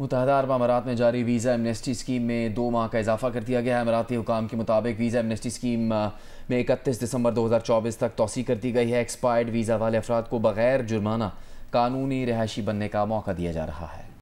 मुतहदा अरब अमारात में जारी वीज़ा एमनेस्टी स्कीम में दो माह का इजाफा कर दिया गया है अमराती हुकाम के मुताबिक वीज़ा एमनेस्टी स्कीम में इकतीस दिसंबर दो हज़ार चौबीस तक तोसी कर दी गई है एक्सपायर्ड वीज़ा वाले अफराद को बग़ैर जुर्माना कानूनी रहायशी बनने का मौका दिया जा रहा है